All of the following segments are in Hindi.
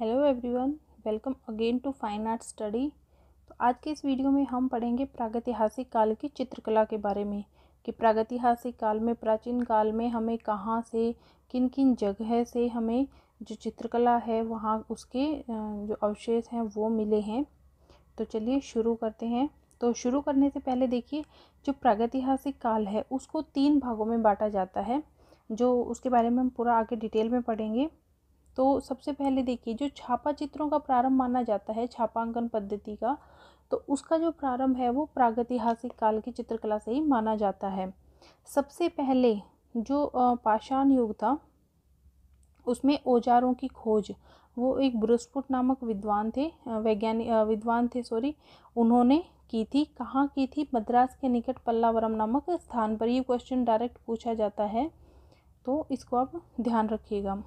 hello everyone welcome again to fine art study तो आज के इस वीडियो में हम पढ़ेंगे प्रागैतिहासिक काल की चित्रकला के बारे में कि प्रागैतिहासिक काल में प्राचीन काल में हमें कहाँ से किन किन जगह से हमें जो चित्रकला है वहाँ उसके जो अवशेष हैं वो मिले हैं तो चलिए शुरू करते हैं तो शुरू करने से पहले देखिए जो प्रागैतिहासिक काल है उसको तीन भागों में बांटा जाता है जो उसके बारे में हम पूरा आगे डिटेल में पढ़ेंगे तो सबसे पहले देखिए जो छापा चित्रों का प्रारंभ माना जाता है छापांकन पद्धति का तो उसका जो प्रारंभ है वो प्रागैतिहासिक काल की चित्रकला से ही माना जाता है सबसे पहले जो पाषाण युग था उसमें औजारों की खोज वो एक बृहस्पुट नामक विद्वान थे वैज्ञानिक विद्वान थे सॉरी उन्होंने की थी कहाँ की थी मद्रास के निकट पल्लावरम नामक स्थान पर ये क्वेश्चन डायरेक्ट पूछा जाता है तो इसको आप ध्यान रखिएगा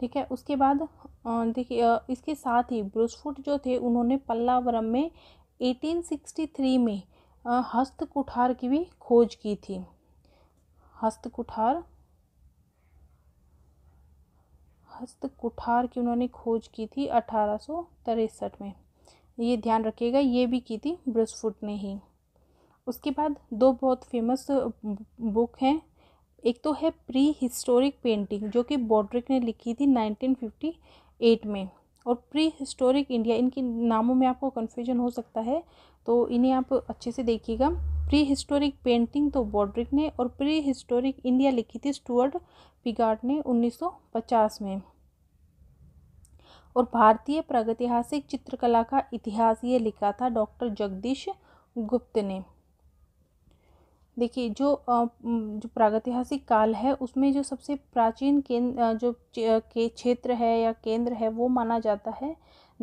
ठीक है उसके बाद देखिए इसके साथ ही ब्रुसफुट जो थे उन्होंने पल्लावरम में 1863 में हस्त कुठार की भी खोज की थी हस्त कुठार हस्त कुठार की उन्होंने खोज की थी अठारह में ये ध्यान रखिएगा ये भी की थी ब्रसफुट ने ही उसके बाद दो बहुत फेमस बुक हैं एक तो है प्री हिस्टोरिक पेंटिंग जो कि बॉड्रिक ने लिखी थी 1958 में और प्री हिस्टोरिक इंडिया इनके नामों में आपको कन्फ्यूजन हो सकता है तो इन्हें आप अच्छे से देखिएगा प्री हिस्टोरिक पेंटिंग तो बॉड्रिक ने और प्री हिस्टोरिक इंडिया लिखी थी स्टुअर्ट पिगार्ट ने 1950 में और भारतीय प्रागैतिहासिक चित्रकला का इतिहास ये लिखा था डॉक्टर जगदीश गुप्त ने देखिए जो जो प्रागैतिहासिक काल है उसमें जो सबसे प्राचीन केंद्र जो के क्षेत्र है या केंद्र है वो माना जाता है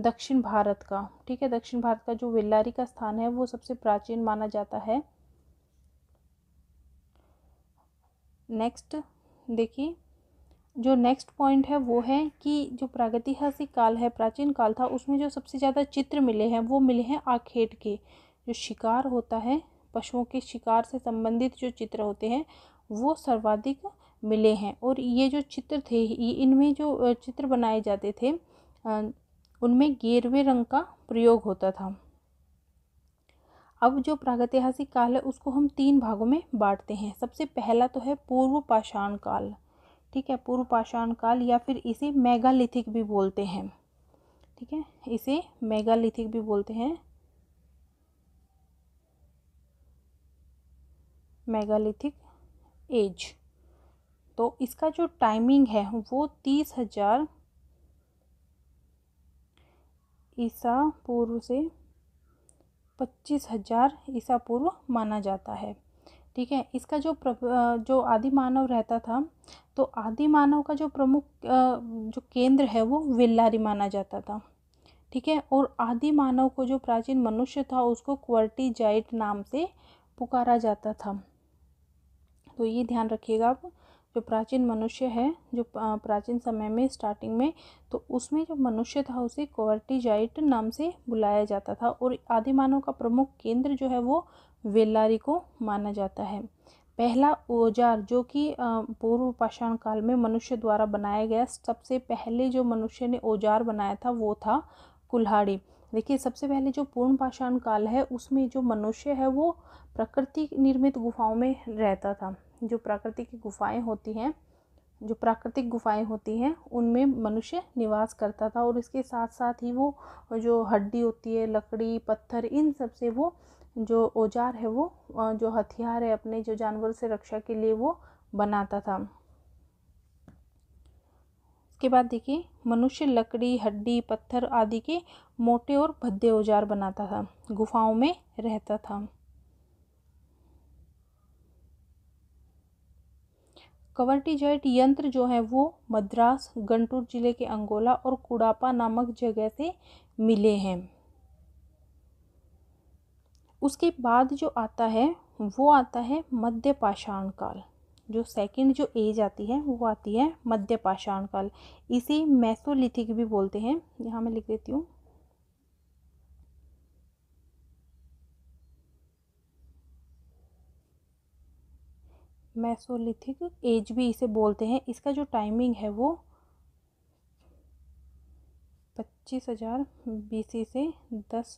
दक्षिण भारत का ठीक है दक्षिण भारत का जो वेल्लारी का स्थान है वो सबसे प्राचीन माना जाता है नेक्स्ट देखिए जो नेक्स्ट पॉइंट है वो है कि जो प्रागैतिहासिक काल है प्राचीन काल था उसमें जो सबसे ज़्यादा चित्र मिले हैं वो मिले हैं आखेट के जो शिकार होता है पशुओं के शिकार से संबंधित जो चित्र होते हैं वो सर्वाधिक मिले हैं और ये जो चित्र थे इनमें जो चित्र बनाए जाते थे उनमें गेरवे रंग का प्रयोग होता था अब जो प्रागैतिहासिक काल है उसको हम तीन भागों में बांटते हैं सबसे पहला तो है पूर्व पाषाण काल ठीक है पूर्व पाषाण काल या फिर इसे मेगालिथिक भी बोलते हैं ठीक है इसे मेगालिथिक भी बोलते हैं मेगालिथिक एज तो इसका जो टाइमिंग है वो तीस हजार ईसा पूर्व से पच्चीस हजार ईसा पूर्व माना जाता है ठीक है इसका जो जो आदि मानव रहता था तो आदि मानव का जो प्रमुख जो केंद्र है वो वेल्लारी माना जाता था ठीक है और आदि मानव को जो प्राचीन मनुष्य था उसको क्वर्टी जाइट नाम से पुकारा जाता था तो ये ध्यान रखिएगा आप जो प्राचीन मनुष्य है जो प्राचीन समय में स्टार्टिंग में तो उसमें जो मनुष्य था उसे कोवर्टिजाइट नाम से बुलाया जाता था और आदि मानव का प्रमुख केंद्र जो है वो वेल्लारी को माना जाता है पहला औजार जो कि पूर्व पाषाण काल में मनुष्य द्वारा बनाया गया सबसे पहले जो मनुष्य ने औजार बनाया था वो था कुल्हाड़ी देखिए सबसे पहले जो पूर्ण पाषाण काल है उसमें जो मनुष्य है वो प्रकृति निर्मित गुफाओं में रहता था जो प्राकृतिक गुफाएं होती हैं जो प्राकृतिक गुफाएं होती हैं उनमें मनुष्य निवास करता था और इसके साथ साथ ही वो जो हड्डी होती है लकड़ी पत्थर इन सब से वो जो औजार है वो जो हथियार है अपने जो जानवर से रक्षा के लिए वो बनाता था उसके बाद देखिए मनुष्य लकड़ी हड्डी पत्थर आदि के मोटे और भद्दे औजार बनाता था गुफाओं में रहता था कवरटीजैट यंत्र जो है वो मद्रास गंटूर जिले के अंगोला और कुड़ापा नामक जगह से मिले हैं उसके बाद जो आता है वो आता है मध्य पाषाण काल जो सेकंड जो एज आती है वो आती है मध्य पाषाण काल इसे मैसोलिथिक भी बोलते हैं यहाँ मैं लिख देती हूँ मैसोलिथिक एज भी इसे बोलते हैं इसका जो टाइमिंग है वो पच्चीस हज़ार बी से दस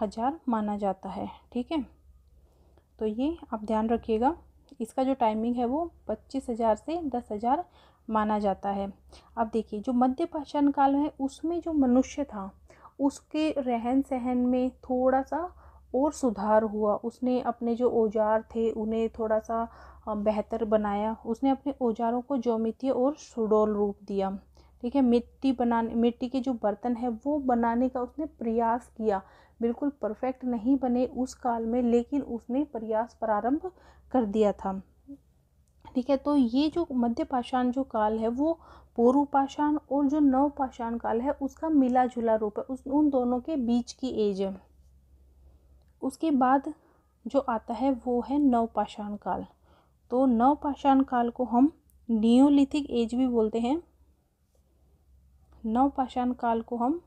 हज़ार माना जाता है ठीक है तो ये आप ध्यान रखिएगा इसका जो टाइमिंग है वो पच्चीस हज़ार से दस हज़ार माना जाता है अब देखिए जो मध्य पाषाण काल है उसमें जो मनुष्य था उसके रहन सहन में थोड़ा सा और सुधार हुआ उसने अपने जो औजार थे उन्हें थोड़ा सा बेहतर बनाया उसने अपने औजारों को ज्योमितीय और सुडोल रूप दिया ठीक है मिट्टी बनाने मिट्टी के जो बर्तन है वो बनाने का उसने प्रयास किया बिल्कुल परफेक्ट नहीं बने उस काल में लेकिन उसने प्रयास प्रारंभ कर दिया था ठीक है तो ये जो मध्य पाषाण जो काल है वो पूर्व पाषाण और जो नव पाषाण काल है उसका मिला जुला रूप है उस उन दोनों के बीच की एज है उसके बाद जो आता है वो है नवपाषाण काल तो नवपाषाण काल को हम नियोलिथिक एज भी बोलते हैं नवपाषाण काल को हम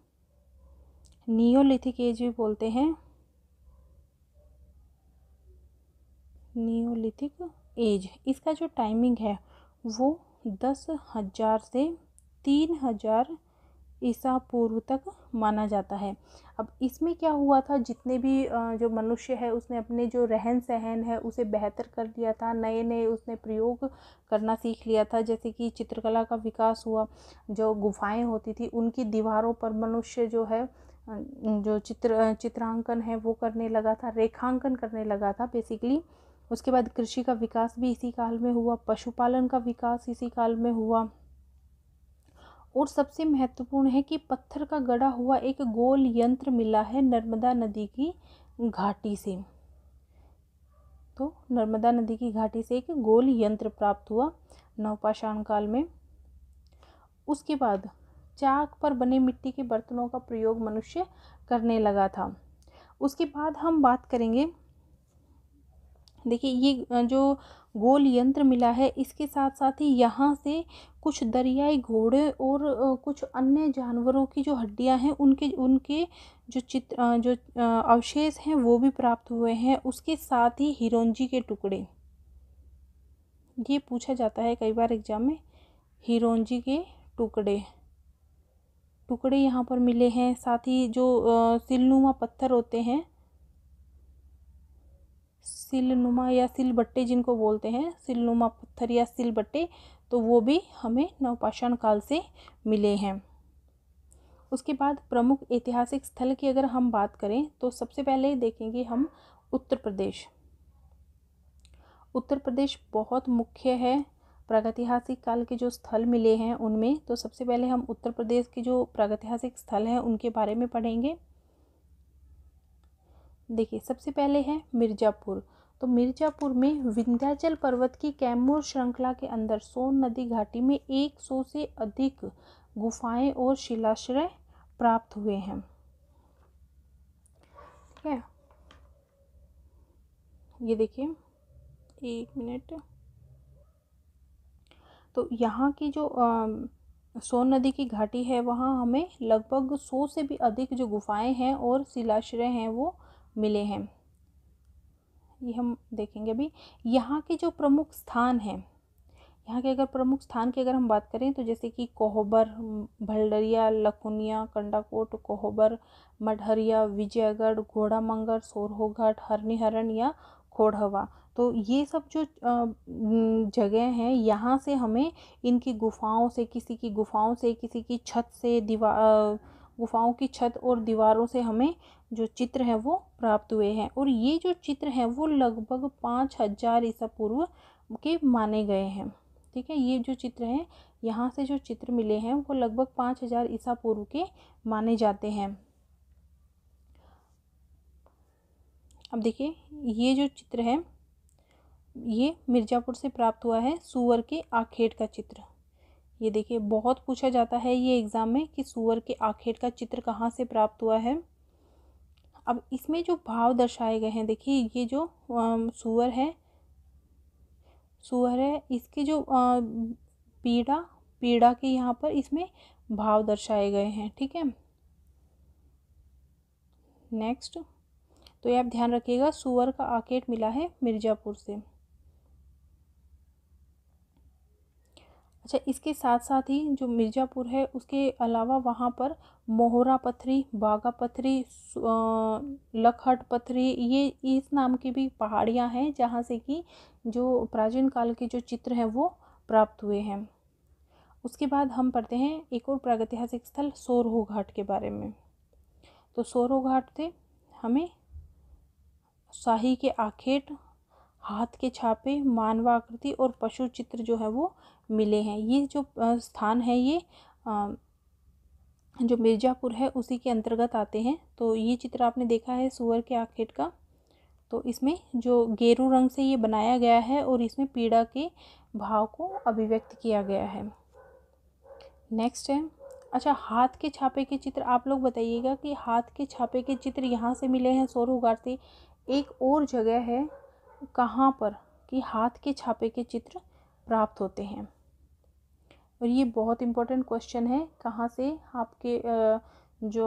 नियोलिथिक एज भी बोलते हैं नियोलिथिक एज इसका जो टाइमिंग है वो दस हज़ार से तीन हज़ार ईसा पूर्व तक माना जाता है अब इसमें क्या हुआ था जितने भी जो मनुष्य है उसने अपने जो रहन सहन है उसे बेहतर कर लिया था नए नए उसने प्रयोग करना सीख लिया था जैसे कि चित्रकला का विकास हुआ जो गुफाएं होती थी उनकी दीवारों पर मनुष्य जो है जो चित्र चित्रांकन है वो करने लगा था रेखांकन करने लगा था बेसिकली उसके बाद कृषि का विकास भी इसी काल में हुआ पशुपालन का विकास इसी काल में हुआ और सबसे महत्वपूर्ण है कि पत्थर का गढ़ा हुआ एक गोल यंत्र मिला है नर्मदा नदी की घाटी से तो नर्मदा नदी की घाटी से एक गोल यंत्र प्राप्त हुआ नवपाषाण काल में उसके बाद चाक पर बने मिट्टी के बर्तनों का प्रयोग मनुष्य करने लगा था उसके बाद हम बात करेंगे देखिए ये जो गोल यंत्र मिला है इसके साथ साथ ही यहाँ से कुछ दरियाई घोड़े और कुछ अन्य जानवरों की जो हड्डियाँ हैं उनके उनके जो चित्र जो अवशेष हैं वो भी प्राप्त हुए हैं उसके साथ ही हिरोंजी के टुकड़े ये पूछा जाता है कई बार एग्जाम में हिरोंजी के टुकड़े टुकड़े यहाँ पर मिले हैं साथ ही जो सिलनुमा पत्थर होते हैं सिलनुमा या सिलबट्टे जिनको बोलते हैं सिलनुमा पत्थर या सिलबट्टे तो वो भी हमें नवपाषाण काल से मिले हैं उसके बाद प्रमुख ऐतिहासिक स्थल की अगर हम बात करें तो सबसे पहले देखेंगे हम उत्तर प्रदेश उत्तर प्रदेश बहुत मुख्य है प्रागैतिहासिक काल के जो स्थल मिले हैं उनमें तो सबसे पहले हम उत्तर प्रदेश के जो प्रागैतिहासिक स्थल हैं उनके बारे में पढ़ेंगे देखिए सबसे पहले है मिर्ज़ापुर तो मिर्ज़ापुर में विंध्याचल पर्वत की कैमूर श्रृंखला के अंदर सोन नदी घाटी में 100 से अधिक गुफाएं और शिलाश्रय प्राप्त हुए हैं ठीक है ये देखिए एक मिनट तो यहाँ की जो आ, सोन नदी की घाटी है वहाँ हमें लगभग सौ से भी अधिक जो गुफाएं हैं और शिलाश्रय हैं वो मिले हैं ये हम देखेंगे अभी यहाँ के जो प्रमुख स्थान हैं यहाँ के अगर प्रमुख स्थान की अगर हम बात करें तो जैसे कि कोहबर भल्डरिया लखुनिया कंडाकोट कोहबर मठहरिया विजयगढ़ घोड़ामंगर सोरहोघाट हरनिहरण या खोड़हवा तो ये सब जो जगह हैं यहाँ से हमें इनकी गुफाओं से किसी की गुफाओं से किसी की छत से दीवार गुफाओं की छत और दीवारों से हमें जो चित्र है वो प्राप्त हुए हैं और ये जो चित्र है वो लगभग पाँच हज़ार ईसा पूर्व के माने गए हैं ठीक है ये जो चित्र हैं यहाँ से जो चित्र मिले हैं वो लगभग पाँच हज़ार ईसा पूर्व के माने जाते हैं अब देखिए ये जो चित्र है ये मिर्ज़ापुर से प्राप्त हुआ है सुअर के आखेट का चित्र ये देखिए बहुत पूछा जाता है ये एग्ज़ाम में कि सूअर के आखेट का चित्र कहाँ से प्राप्त हुआ है अब इसमें जो भाव दर्शाए गए हैं देखिए ये जो सूअर है सूअर है इसके जो पीड़ा पीड़ा के यहाँ पर इसमें भाव दर्शाए गए हैं ठीक है नेक्स्ट तो ये आप ध्यान रखिएगा सूअर का आकेट मिला है मिर्ज़ापुर से अच्छा इसके साथ साथ ही जो मिर्ज़ापुर है उसके अलावा वहाँ पर मोहरा पथरी बागा पथरी लखट पथरी ये इस नाम की भी पहाड़ियाँ हैं जहाँ से कि जो प्राचीन काल के जो चित्र हैं वो प्राप्त हुए हैं उसके बाद हम पढ़ते हैं एक और प्रागैतिहासिक स्थल सोरहो घाट के बारे में तो सोरहो घाट से हमें शाही के आखेट हाथ के छापे मानवाकृति और पशु चित्र जो है वो मिले हैं ये जो स्थान है ये जो मिर्ज़ापुर है उसी के अंतर्गत आते हैं तो ये चित्र आपने देखा है सुअर के आखेट का तो इसमें जो गेरू रंग से ये बनाया गया है और इसमें पीड़ा के भाव को अभिव्यक्त किया गया है नेक्स्ट है अच्छा हाथ के छापे के चित्र आप लोग बताइएगा कि हाथ के छापे के चित्र यहाँ से मिले हैं सौरभ से एक और जगह है कहाँ पर कि हाथ के छापे के चित्र प्राप्त होते हैं और ये बहुत इम्पोर्टेंट क्वेश्चन है कहाँ से आपके जो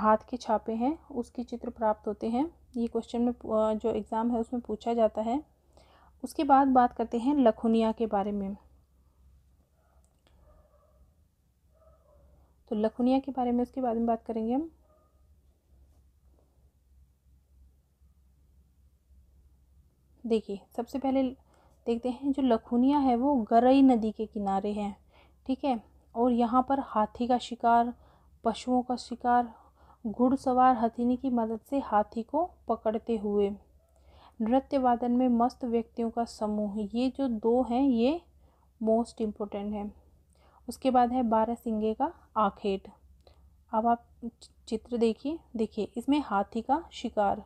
हाथ के छापे हैं उसके चित्र प्राप्त होते हैं ये क्वेश्चन में जो एग्ज़ाम है उसमें पूछा जाता है उसके बाद बात करते हैं लखुनिया के बारे में तो लखुनिया के बारे में उसके बारे में बात करेंगे हम देखिए सबसे पहले देखते हैं जो लखुनिया है वो गरई नदी के किनारे हैं ठीक है और यहाँ पर हाथी का शिकार पशुओं का शिकार घुड़सवार हथिनी की मदद से हाथी को पकड़ते हुए नृत्य वादन में मस्त व्यक्तियों का समूह ये जो दो हैं ये मोस्ट इम्पोर्टेंट है उसके बाद है बारह सिंगे का आखेट अब आप चित्र देखिए देखिए इसमें हाथी का शिकार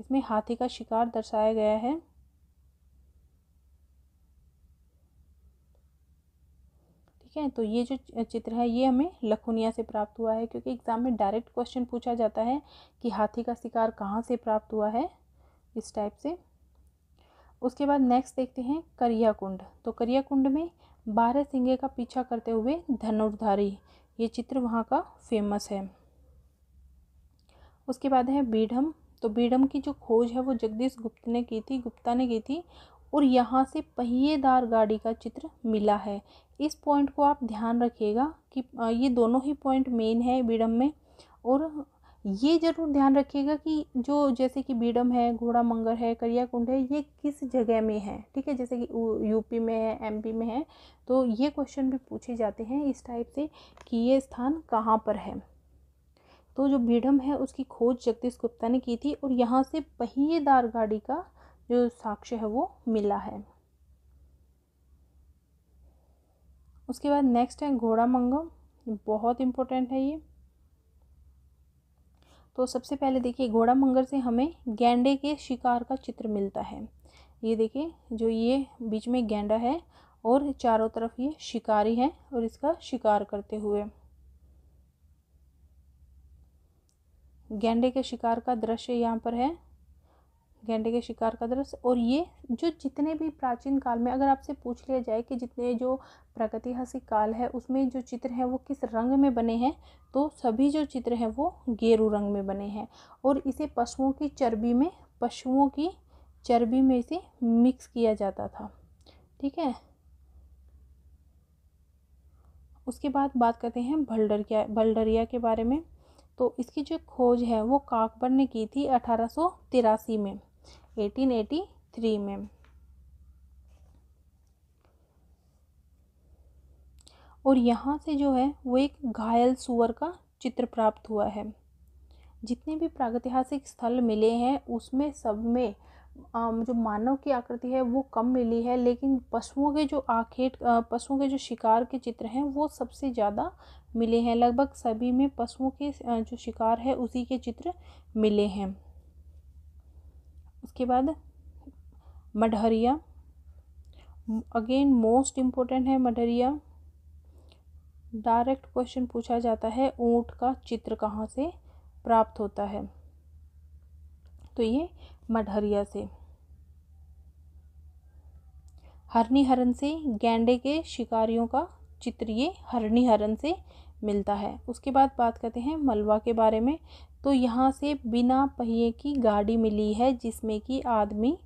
इसमें हाथी का शिकार दर्शाया गया है ठीक है तो ये जो चित्र है ये हमें लखुनिया से प्राप्त हुआ है क्योंकि एग्ज़ाम में डायरेक्ट क्वेश्चन पूछा जाता है कि हाथी का शिकार कहाँ से प्राप्त हुआ है इस टाइप से उसके बाद नेक्स्ट देखते हैं करिया कुंड तो करिया कुंड में बारह सिंगे का पीछा करते हुए धनुर्धारी ये चित्र वहाँ का फेमस है उसके बाद है बीडम तो बीडम की जो खोज है वो जगदीश गुप्त ने की थी गुप्ता ने की थी और यहाँ से पहिएदार गाड़ी का चित्र मिला है इस पॉइंट को आप ध्यान रखिएगा कि ये दोनों ही पॉइंट मेन है बीडम में और ये ज़रूर ध्यान रखिएगा कि जो जैसे कि बीडम है घोड़ा मंगर है करिया कुंड है ये किस जगह में है ठीक है जैसे कि यूपी में है एमपी में है तो ये क्वेश्चन भी पूछे जाते हैं इस टाइप से कि ये स्थान कहाँ पर है तो जो बीडम है उसकी खोज जगदीश गुप्ता ने की थी और यहाँ से पहिएदार गाड़ी का जो साक्ष्य है वो मिला है उसके बाद नेक्स्ट है घोड़ा मंगम बहुत इम्पोर्टेंट है ये तो सबसे पहले देखिए घोड़ा मंगर से हमें गेंडे के शिकार का चित्र मिलता है ये देखिए जो ये बीच में गेंडा है और चारों तरफ ये शिकारी है और इसका शिकार करते हुए गेंडे के शिकार का दृश्य यहाँ पर है गेंडे के शिकार का दृश्य और ये जो जितने भी प्राचीन काल में अगर आपसे पूछ लिया जाए कि जितने जो प्रागतिहासिक काल है उसमें जो चित्र हैं वो किस रंग में बने हैं तो सभी जो चित्र हैं वो गेरू रंग में बने हैं और इसे पशुओं की चर्बी में पशुओं की चर्बी में इसे मिक्स किया जाता था ठीक है उसके बाद बात करते हैं भल्डर भल्डरिया के बारे में तो इसकी जो खोज है वो काकबर ने की थी अठारह में 1883 में और यहाँ से जो है वो एक घायल सुअर का चित्र प्राप्त हुआ है जितने भी प्रागैतिहासिक स्थल मिले हैं उसमें सब में जो मानव की आकृति है वो कम मिली है लेकिन पशुओं के जो आखेट पशुओं के जो शिकार के चित्र हैं वो सबसे ज़्यादा मिले हैं लगभग सभी में पशुओं के जो शिकार है उसी के चित्र मिले हैं उसके बाद मडहरिया अगेन मोस्ट इम्पोर्टेंट है मढ़रिया डायरेक्ट क्वेश्चन पूछा जाता है ऊँट का चित्र कहाँ से प्राप्त होता है तो ये मढ़रिया से हरनी हरन से गैंडे के शिकारियों का चित्र ये हरनी हरन से मिलता है उसके बाद बात करते हैं मलबा के बारे में तो यहाँ से बिना पहिए की गाड़ी मिली है जिसमें कि आदमी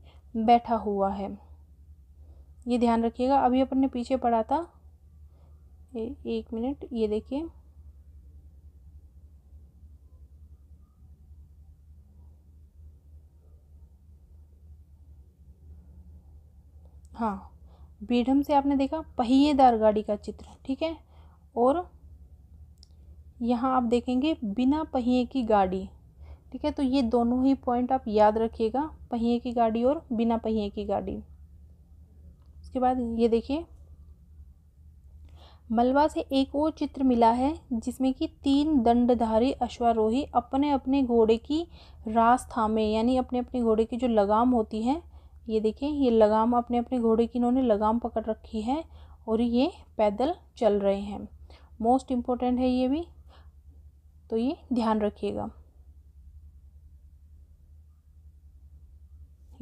बैठा हुआ है ये ध्यान रखिएगा अभी अपन ने पीछे पढ़ा था ए, एक मिनट ये देखिए हाँ बीडम से आपने देखा पहिएदार गाड़ी का चित्र ठीक है और यहाँ आप देखेंगे बिना पहिए की गाड़ी ठीक है तो ये दोनों ही पॉइंट आप याद रखिएगा पहिए की गाड़ी और बिना पहिए की गाड़ी उसके बाद ये देखिए मलबा से एक और चित्र मिला है जिसमें कि तीन दंडधारी अश्वारोही अपने अपने घोड़े की रास थामे यानी अपने अपने घोड़े की जो लगाम होती है ये देखिए ये लगाम अपने अपने घोड़े की इन्होंने लगाम पकड़ रखी है और ये पैदल चल रहे हैं मोस्ट इम्पॉर्टेंट है ये भी तो ये ध्यान रखिएगा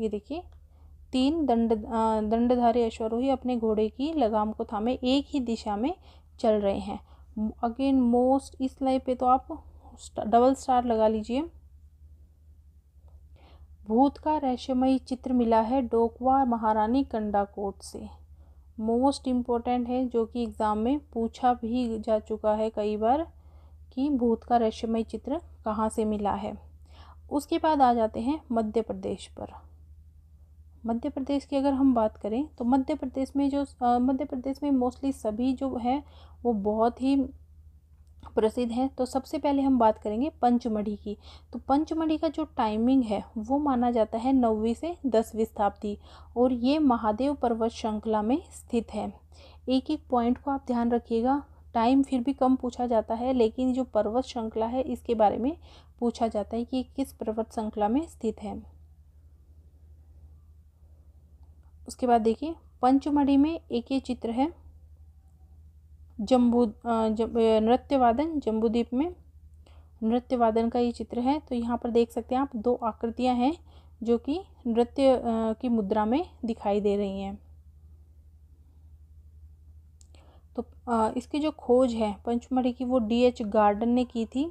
ये देखिए तीन दंड दंडधारी अश्वरोही अपने घोड़े की लगाम को थामे एक ही दिशा में चल रहे हैं अगेन मोस्ट इस लाइन पे तो आप डबल स्टार लगा लीजिए भूत का रहस्यमयी चित्र मिला है डोकवा महारानी कंडाकोट से मोस्ट इम्पोर्टेंट है जो कि एग्ज़ाम में पूछा भी जा चुका है कई बार कि भूत का रहस्यमय चित्र कहाँ से मिला है उसके बाद आ जाते हैं मध्य प्रदेश पर मध्य प्रदेश की अगर हम बात करें तो मध्य प्रदेश में जो मध्य प्रदेश में मोस्टली सभी जो है वो बहुत ही प्रसिद्ध है तो सबसे पहले हम बात करेंगे पंचमढ़ी की तो पंचमढ़ी का जो टाइमिंग है वो माना जाता है नौवीं से दसवीं शताब्दी और ये महादेव पर्वत श्रृंखला में स्थित है एक एक पॉइंट को आप ध्यान रखिएगा टाइम फिर भी कम पूछा जाता है लेकिन जो पर्वत श्रृंखला है इसके बारे में पूछा जाता है कि किस पर्वत श्रृंखला में स्थित है उसके बाद देखिए पंचमढ़ी में एक ये चित्र है जम्बू जब नृत्यवादन जम्बूद्वीप में नृत्यवादन का ये चित्र है तो यहाँ पर देख सकते हैं आप दो आकृतियाँ हैं जो कि नृत्य की मुद्रा में दिखाई दे रही हैं तो इसकी जो खोज है पंचमढ़ी की वो डी एच गार्डन ने की थी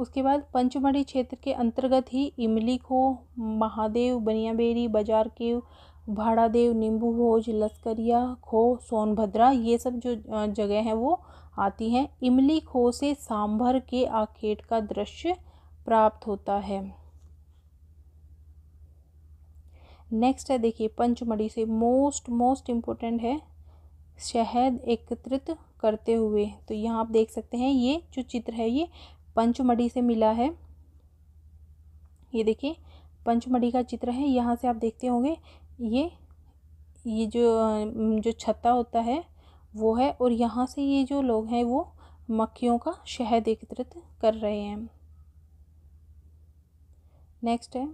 उसके बाद पंचमढ़ी क्षेत्र के अंतर्गत ही इमली खो महादेव बनियाबेरी बाजार के भाड़ादेव नींबू भोज लस्करिया खो सोनभद्रा ये सब जो जगह हैं वो आती हैं इमली खो से सांभर के आखेट का दृश्य प्राप्त होता है नेक्स्ट है देखिए पंचमढ़ी से मोस्ट मोस्ट इम्पोर्टेंट है शहद एकत्रित करते हुए तो यहाँ आप देख सकते हैं ये जो चित्र है ये पंचमढ़ी से मिला है ये देखिए पंचमढ़ी का चित्र है यहाँ से आप देखते होंगे ये ये जो जो छत्ता होता है वो है और यहाँ से ये जो लोग हैं वो मक्खियों का शहद एकत्रित कर रहे हैं नेक्स्ट है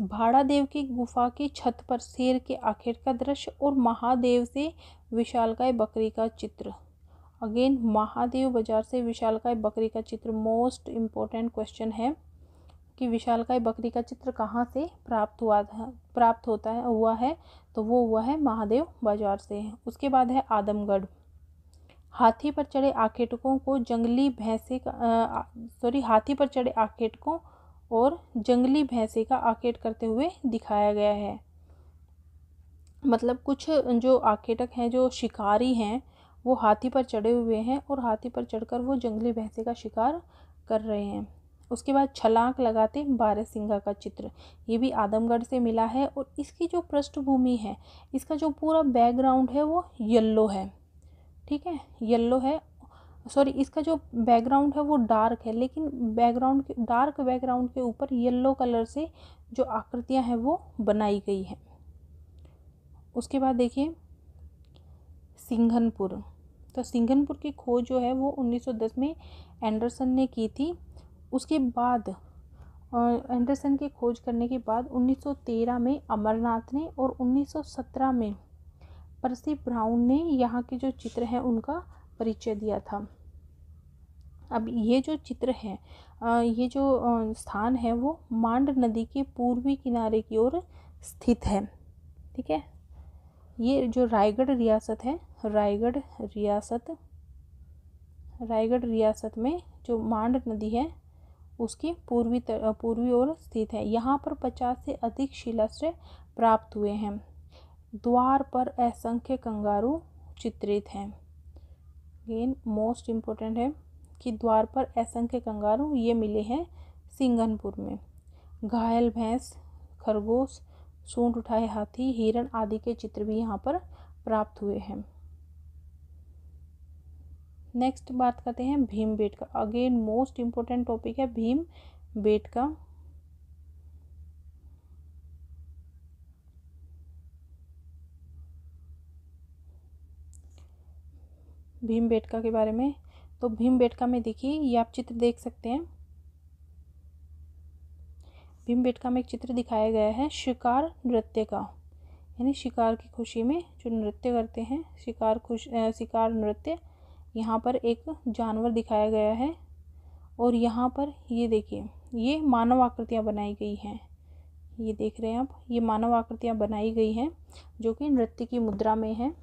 भाड़ादेव की गुफा की छत पर शेर के आखिर का दृश्य और महादेव से विशालकाय बकरी का चित्र अगेन महादेव बाजार से विशालकाय बकरी का चित्र मोस्ट इम्पोर्टेंट क्वेश्चन है कि विशालकाय बकरी का चित्र कहाँ से प्राप्त हुआ था प्राप्त होता है हुआ है तो वो हुआ है महादेव बाजार से उसके बाद है आदमगढ़ हाथी पर चढ़े आखेटकों को जंगली भैंसे का सॉरी हाथी पर चढ़े आखेटकों और जंगली भैंसे का आकेट करते हुए दिखाया गया है मतलब कुछ जो आकेटक हैं जो शिकारी हैं वो हाथी पर चढ़े हुए हैं और हाथी पर चढ़कर वो जंगली भैंसे का शिकार कर रहे हैं उसके बाद छलांग लगाते बारह सिंगा का चित्र ये भी आदमगढ़ से मिला है और इसकी जो पृष्ठभूमि है इसका जो पूरा बैकग्राउंड है वो येल्लो है ठीक है येल्लो है सॉरी इसका जो बैकग्राउंड है वो डार्क है लेकिन बैकग्राउंड के डार्क बैकग्राउंड के ऊपर येलो कलर से जो आकृतियां हैं वो बनाई गई हैं उसके बाद देखिए सिंघनपुर तो सिंघनपुर की खोज जो है वो 1910 में एंडरसन ने की थी उसके बाद एंडरसन की खोज करने के बाद 1913 में अमरनाथ ने और 1917 में परसी ब्राउन ने यहाँ के जो चित्र हैं उनका परिचय दिया था अब ये जो चित्र है ये जो स्थान है वो मांड नदी के पूर्वी किनारे की ओर स्थित है ठीक है ये जो रायगढ़ रियासत है रायगढ़ रियासत रायगढ़ रियासत में जो मांड नदी है उसकी पूर्वी तर, पूर्वी ओर स्थित है यहाँ पर पचास से अधिक शिलाश्रय प्राप्त हुए हैं द्वार पर असंख्य कंगारू चित्रित हैं अगेन मोस्ट इम्पोर्टेंट है कि द्वार पर असंख्य कंगारू ये मिले हैं सिंघनपुर में घायल भैंस खरगोश सूंट उठाए हाथी हिरण आदि के चित्र भी यहाँ पर प्राप्त हुए हैं नेक्स्ट बात करते हैं भीम बेट का अगेन मोस्ट इम्पोर्टेंट टॉपिक है भीम बेट का भीम बेटका के बारे में तो भीम बेटका में देखिए ये आप चित्र देख सकते हैं भीम बेटका में एक चित्र दिखाया गया है शिकार नृत्य का यानी शिकार की खुशी में जो नृत्य करते हैं शिकार खुश शिकार नृत्य यहाँ पर एक जानवर दिखाया गया है और यहाँ पर ये देखिए ये मानव आकृतियाँ बनाई गई हैं ये देख रहे हैं आप ये मानव आकृतियाँ बनाई गई हैं जो कि नृत्य की मुद्रा में हैं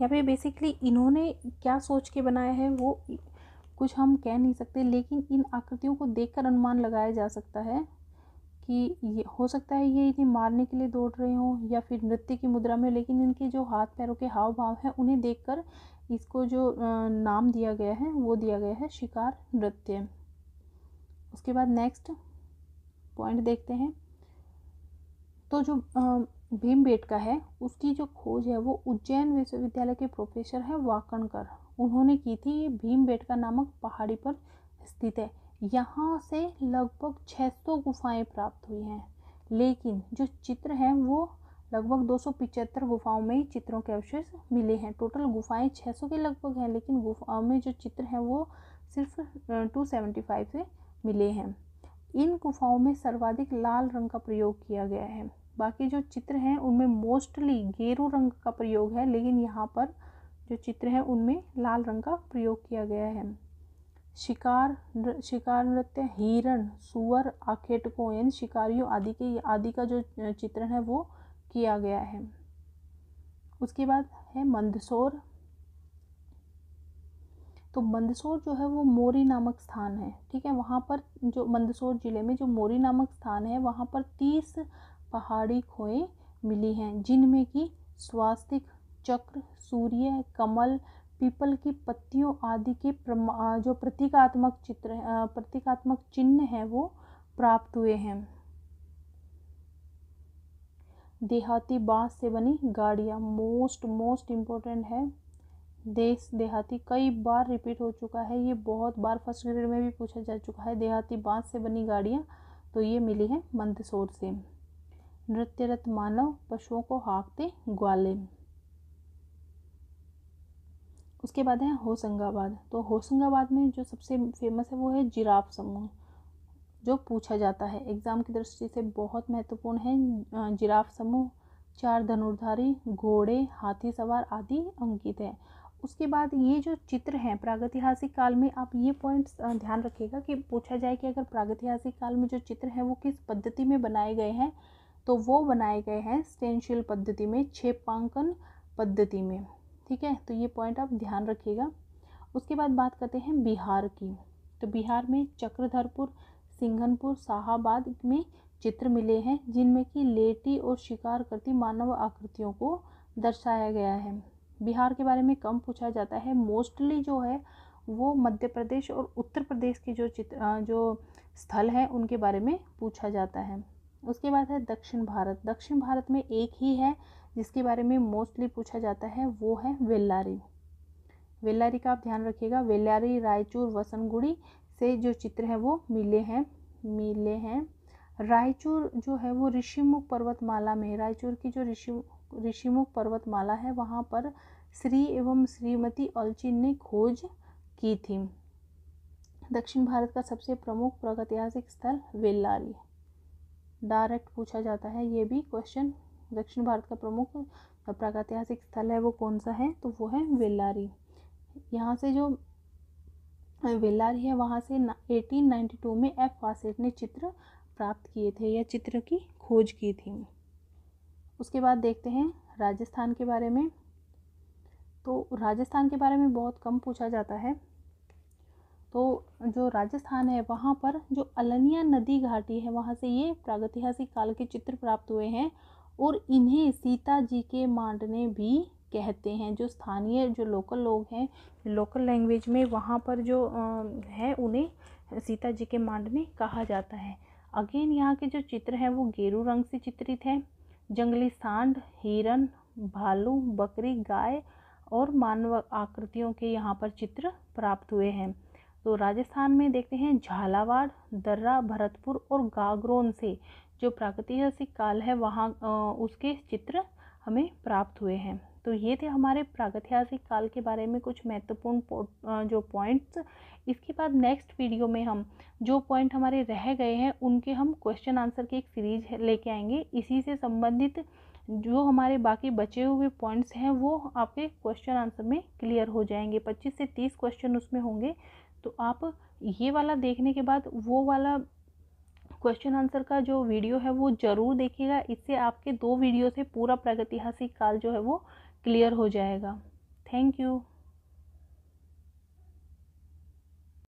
यहाँ पे बेसिकली इन्होंने क्या सोच के बनाया है वो कुछ हम कह नहीं सकते लेकिन इन आकृतियों को देखकर अनुमान लगाया जा सकता है कि ये हो सकता है ये इन्हें मारने के लिए दौड़ रहे हों या फिर नृत्य की मुद्रा में लेकिन इनके जो हाथ पैरों के हाव भाव हैं उन्हें देख इसको जो नाम दिया गया है वो दिया गया है शिकार नृत्य उसके बाद नेक्स्ट पॉइंट देखते हैं तो जो भीमबेटका है उसकी जो खोज है वो उज्जैन विश्वविद्यालय के प्रोफेसर हैं वाकणकर उन्होंने की थी ये भीमबेटका नामक पहाड़ी पर स्थित है यहाँ से लगभग 600 गुफाएं प्राप्त हुई हैं लेकिन जो चित्र हैं वो लगभग दो गुफाओं में चित्रों के अवशेष मिले हैं टोटल गुफाएं 600 के लगभग हैं लेकिन गुफाओं में जो चित्र हैं वो सिर्फ 275 से मिले हैं इन गुफाओं में सर्वाधिक लाल रंग का प्रयोग किया गया है बाकी जो चित्र हैं उनमें मोस्टली गेरू रंग का प्रयोग है लेकिन यहाँ पर जो चित्र हैं उनमें लाल रंग का प्रयोग किया गया है शिकार नृ, शिकार नृत्य हिरण सुअर आखेटकों यानी शिकारियों आदि के आदि का जो चित्रण है वो किया गया है उसके बाद है मंदसौर तो मंदसौर जो है वो मोरी नामक स्थान है ठीक है वहाँ पर जो मंदसौर ज़िले में जो मोरी नामक स्थान है वहाँ पर तीस पहाड़ी खोएं मिली हैं जिनमें कि स्वास्तिक चक्र सूर्य कमल पीपल की पत्तियों आदि के जो प्रतीकात्मक चित्र प्रतीकात्मक चिन्ह हैं वो प्राप्त हुए हैं देहाती बांस से बनी गाड़ियाँ मोस्ट मोस्ट इम्पोर्टेंट है देश देहाती कई बार रिपीट हो चुका है ये बहुत बार फर्स्ट ग्रेड में भी पूछा जा चुका है देहाती बांस से बनी गाड़ियाँ तो ये मिली है मंदसौर से नृत्यरत मानव पशुओं को हाँकते ग्वाले उसके बाद है होशंगाबाद तो होशंगाबाद में जो सबसे फेमस है वो है जिराफ समूह जो पूछा जाता है एग्ज़ाम की दृष्टि से बहुत महत्वपूर्ण है जिराफ समूह चार धनुर्धारी घोड़े हाथी सवार आदि अंकित है उसके बाद ये जो चित्र हैं प्रागैतिहासिक काल में आप ये पॉइंट्स ध्यान रखिएगा कि पूछा जाए कि अगर प्रागैतिहासिक काल में जो चित्र हैं वो किस पद्धति में बनाए गए हैं तो वो बनाए गए हैं स्टेंशियल पद्धति में छेपांकन पद्धति में ठीक है तो ये पॉइंट आप ध्यान रखिएगा उसके बाद बात करते हैं बिहार की तो बिहार में चक्रधरपुर सिंघनपुर शाहबाद में चित्र मिले हैं जिनमें कि लेटी और शिकार करती मानव आकृतियों को दर्शाया गया है बिहार के बारे में कम पूछा जाता है मोस्टली जो है वो मध्य प्रदेश और उत्तर प्रदेश के जो चित्र जो स्थल हैं उनके बारे में पूछा जाता है उसके बाद है दक्षिण भारत दक्षिण भारत में एक ही है जिसके बारे में मोस्टली पूछा जाता है वो है वेल्लारी वेल्लारी का आप ध्यान रखिएगा वेल्लारी रायचूर वसनगुड़ी से जो चित्र है वो मिले हैं मिले हैं रायचूर जो है वो ऋषिमुख पर्वतमाला में रायचूर की जो ऋषि ऋषिमुख पर्वतमाला है वहाँ पर श्री एवं श्रीमती अलचिन ने खोज की थी दक्षिण भारत का सबसे प्रमुख प्रागैतिहासिक स्थल वेल्लारी डायरेक्ट पूछा जाता है ये भी क्वेश्चन दक्षिण भारत का प्रमुख प्रागैतिहासिक स्थल है वो कौन सा है तो वो है वेल्लारी यहाँ से जो वेल्लारी है वहाँ से एटीन नाइन्टी टू में एफ फासेट ने चित्र प्राप्त किए थे या चित्र की खोज की थी उसके बाद देखते हैं राजस्थान के बारे में तो राजस्थान के बारे में बहुत कम पूछा जाता है तो जो राजस्थान है वहाँ पर जो अलनिया नदी घाटी है वहाँ से ये प्रागैतिहासिक काल के चित्र प्राप्त हुए हैं और इन्हें सीता जी के मांडने भी कहते हैं जो स्थानीय जो लोकल लोग हैं लोकल लैंग्वेज में वहाँ पर जो है उन्हें सीता जी के मांडने कहा जाता है अगेन यहाँ के जो चित्र हैं वो गेरू रंग से चित्रित हैं जंगली सांड हिरन भालू बकरी गाय और मानव आकृतियों के यहाँ पर चित्र प्राप्त हुए हैं तो राजस्थान में देखते हैं झालावाड़ दर्रा भरतपुर और गागरोन से जो प्राकृतिक काल है वहाँ उसके चित्र हमें प्राप्त हुए हैं तो ये थे हमारे प्रागैतिहासिक काल के बारे में कुछ महत्वपूर्ण जो पॉइंट्स इसके बाद नेक्स्ट वीडियो में हम जो पॉइंट हमारे रह गए हैं उनके हम क्वेश्चन आंसर की एक सीरीज लेके आएंगे इसी से संबंधित जो हमारे बाकी बचे हुए पॉइंट्स हैं वो आपके क्वेश्चन आंसर में क्लियर हो जाएंगे 25 से 30 क्वेश्चन उसमें होंगे तो आप ये वाला देखने के बाद वो वाला क्वेश्चन आंसर का जो वीडियो है वो ज़रूर देखिएगा इससे आपके दो वीडियो से पूरा प्रगतिहासिक काल जो है वो क्लियर हो जाएगा थैंक यू